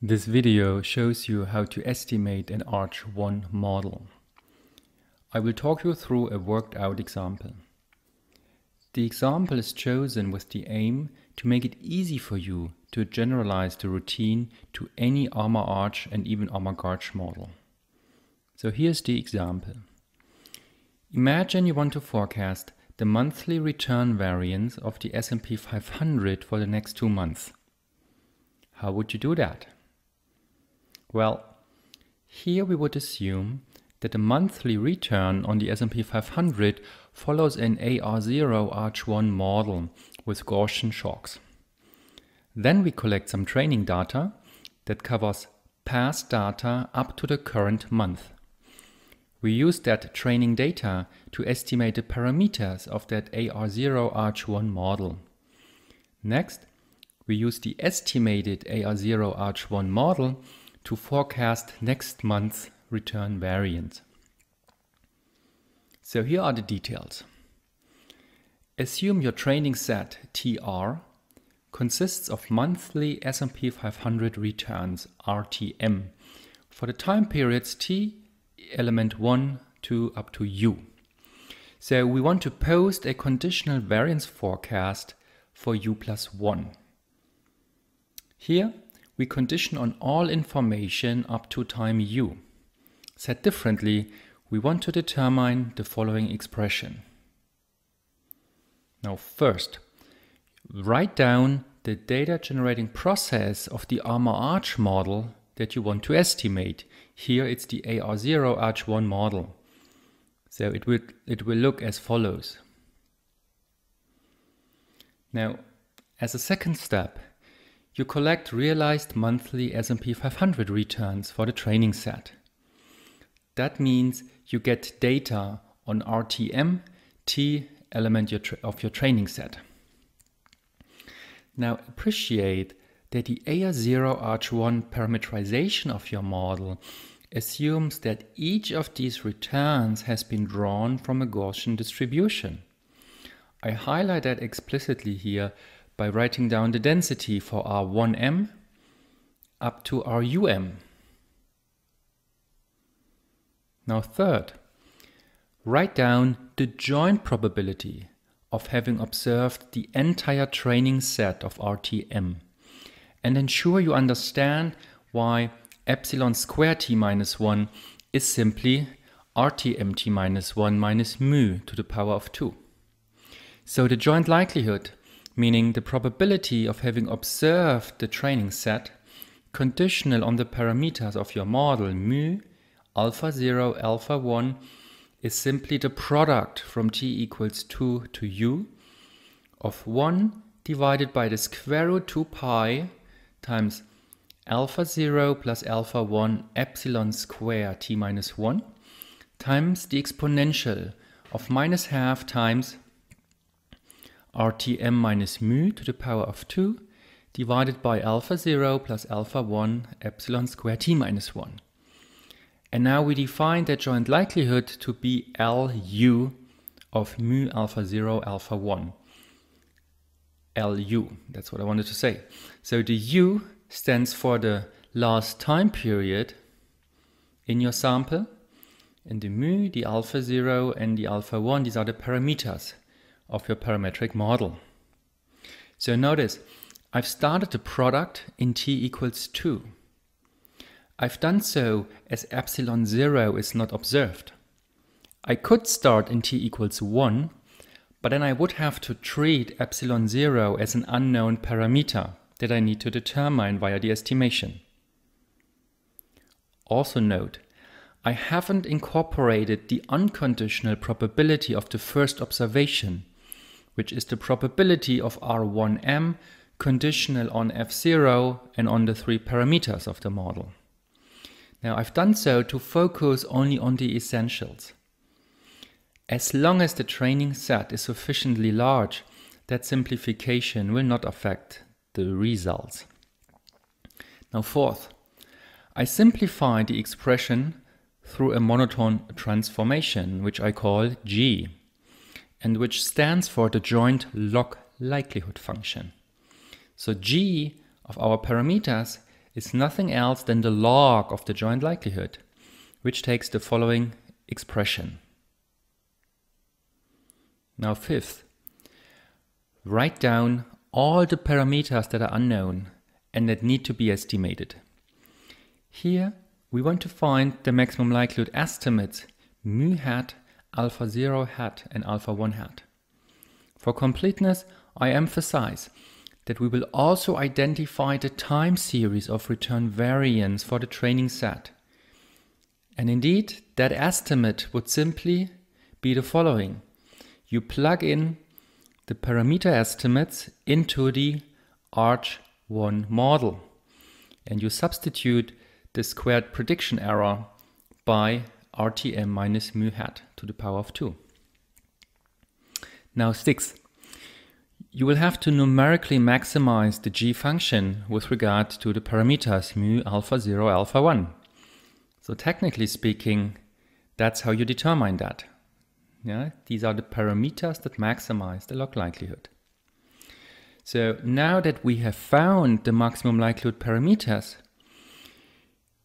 This video shows you how to estimate an ARCH1 model. I will talk you through a worked out example. The example is chosen with the aim to make it easy for you to generalize the routine to any ARMA arch and even ARMA GARCH model. So here's the example. Imagine you want to forecast the monthly return variance of the S&P 500 for the next two months. How would you do that? Well, here we would assume that the monthly return on the S&P 500 follows an AR0 Arch1 model with Gaussian shocks. Then we collect some training data that covers past data up to the current month. We use that training data to estimate the parameters of that AR0 Arch1 model. Next, we use the estimated AR0 Arch1 model to forecast next month's return variance. So here are the details. Assume your training set TR consists of monthly S&P 500 returns RTM for the time periods T, element 1, to up to U. So we want to post a conditional variance forecast for U plus 1. Here we condition on all information up to time u. Said differently, we want to determine the following expression. Now first, write down the data generating process of the ARMA arch model that you want to estimate. Here it's the AR0 arch1 model. So it will, it will look as follows. Now, as a second step, you collect realized monthly S&P 500 returns for the training set. That means you get data on RTM, T element of your training set. Now appreciate that the AR0 Arch1 parametrization of your model assumes that each of these returns has been drawn from a Gaussian distribution. I highlight that explicitly here by writing down the density for R1m up to RUM. Now third, write down the joint probability of having observed the entire training set of RTM and ensure you understand why epsilon squared t minus 1 is simply RTM t minus 1 minus mu to the power of 2. So the joint likelihood meaning the probability of having observed the training set, conditional on the parameters of your model mu, alpha 0, alpha 1, is simply the product from t equals 2 to u of 1 divided by the square root 2 pi times alpha 0 plus alpha 1 epsilon square t minus 1 times the exponential of minus half times rtm minus mu to the power of 2 divided by alpha 0 plus alpha 1 epsilon squared t minus 1. And now we define the joint likelihood to be LU of mu alpha 0 alpha 1. LU, that's what I wanted to say. So the U stands for the last time period in your sample, and the mu, the alpha 0, and the alpha 1, these are the parameters of your parametric model. So notice, I've started the product in t equals 2. I've done so as epsilon 0 is not observed. I could start in t equals 1, but then I would have to treat epsilon 0 as an unknown parameter that I need to determine via the estimation. Also note, I haven't incorporated the unconditional probability of the first observation which is the probability of R1m conditional on f0 and on the three parameters of the model. Now I've done so to focus only on the essentials. As long as the training set is sufficiently large, that simplification will not affect the results. Now fourth, I simplify the expression through a monotone transformation, which I call G and which stands for the joint log likelihood function. So g of our parameters is nothing else than the log of the joint likelihood, which takes the following expression. Now fifth, write down all the parameters that are unknown and that need to be estimated. Here we want to find the maximum likelihood estimates mu hat alpha 0 hat and alpha 1 hat. For completeness, I emphasize that we will also identify the time series of return variance for the training set. And indeed, that estimate would simply be the following. You plug in the parameter estimates into the ARCH1 model and you substitute the squared prediction error by RTM minus mu hat to the power of 2. Now 6. You will have to numerically maximize the g function with regard to the parameters mu alpha 0 alpha 1. So technically speaking, that's how you determine that. Yeah, these are the parameters that maximize the log likelihood. So now that we have found the maximum likelihood parameters,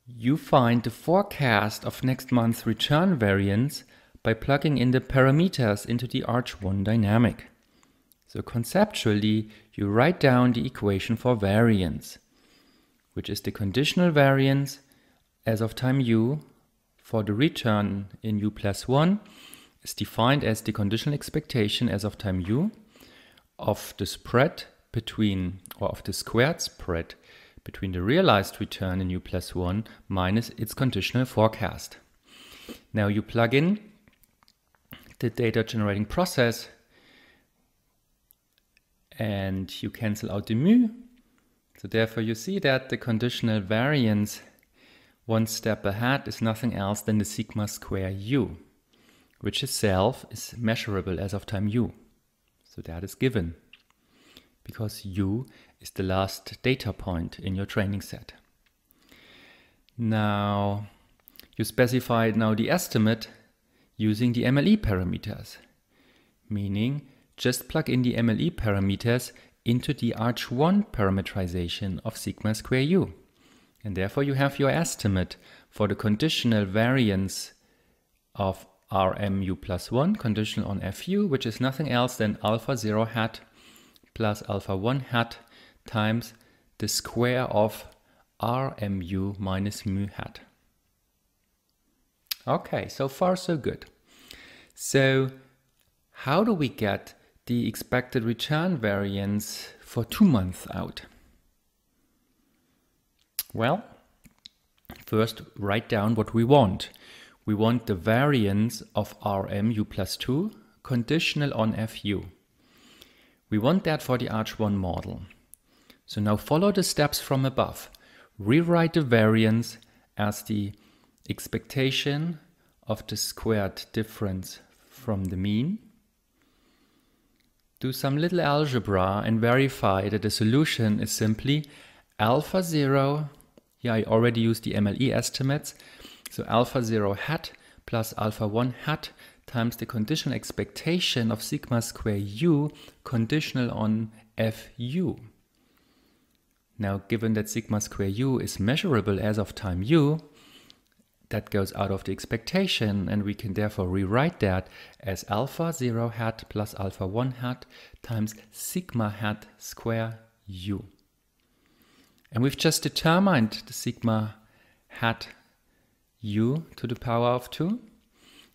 you find the forecast of next month's return variance by plugging in the parameters into the Arch1 dynamic. So conceptually, you write down the equation for variance, which is the conditional variance as of time u for the return in u plus 1 is defined as the conditional expectation as of time u of the spread between or of the squared spread between the realized return in U plus 1 minus its conditional forecast. Now you plug in the data generating process and you cancel out the mu. So therefore you see that the conditional variance one step ahead is nothing else than the sigma square u, which itself is measurable as of time u. So that is given because U is the last data point in your training set. Now, you specify now the estimate using the MLE parameters, meaning just plug in the MLE parameters into the arch1 parametrization of sigma square u. And therefore you have your estimate for the conditional variance of rmu plus 1 conditional on fu, which is nothing else than alpha 0 hat plus alpha 1 hat times the square of rmu minus mu hat. Okay, so far so good. So how do we get the expected return variance for two months out? Well, first write down what we want. We want the variance of rmu plus 2 conditional on fu. We want that for the Arch1 model. So now follow the steps from above. Rewrite the variance as the expectation of the squared difference from the mean. Do some little algebra and verify that the solution is simply alpha 0, here I already used the MLE estimates, so alpha 0 hat plus alpha 1 hat times the conditional expectation of sigma square u conditional on fu. Now, given that sigma square u is measurable as of time u, that goes out of the expectation and we can therefore rewrite that as alpha 0 hat plus alpha 1 hat times sigma hat square u. And we've just determined the sigma hat u to the power of 2.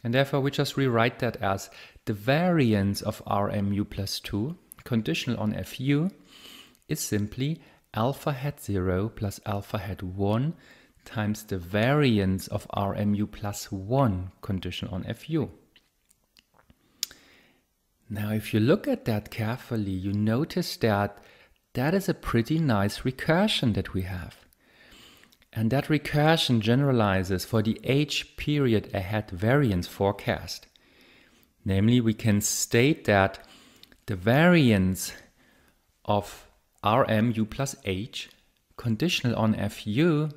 And therefore we just rewrite that as the variance of RMU 2 conditional on fu is simply alpha hat 0 plus alpha hat 1 times the variance of RMU plus 1 conditional on FU. Now if you look at that carefully, you notice that that is a pretty nice recursion that we have. And that recursion generalizes for the h period ahead variance forecast. Namely, we can state that the variance of RMU plus H conditional on FU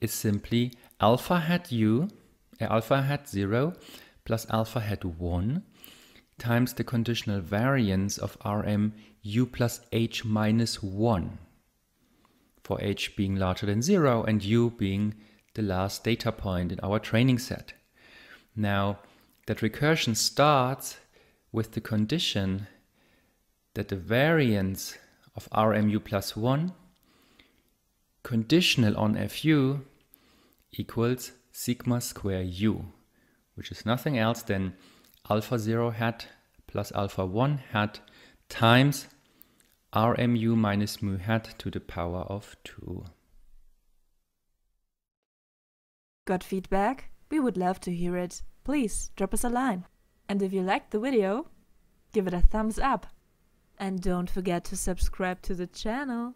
is simply alpha hat U, eh, alpha hat 0 plus alpha hat 1 times the conditional variance of RM U plus H minus 1 for h being larger than zero and u being the last data point in our training set. Now, that recursion starts with the condition that the variance of RMU plus 1 conditional on FU equals sigma square u, which is nothing else than alpha 0 hat plus alpha 1 hat times rmu minus mu hat to the power of 2. Got feedback? We would love to hear it. Please drop us a line. And if you liked the video, give it a thumbs up. And don't forget to subscribe to the channel.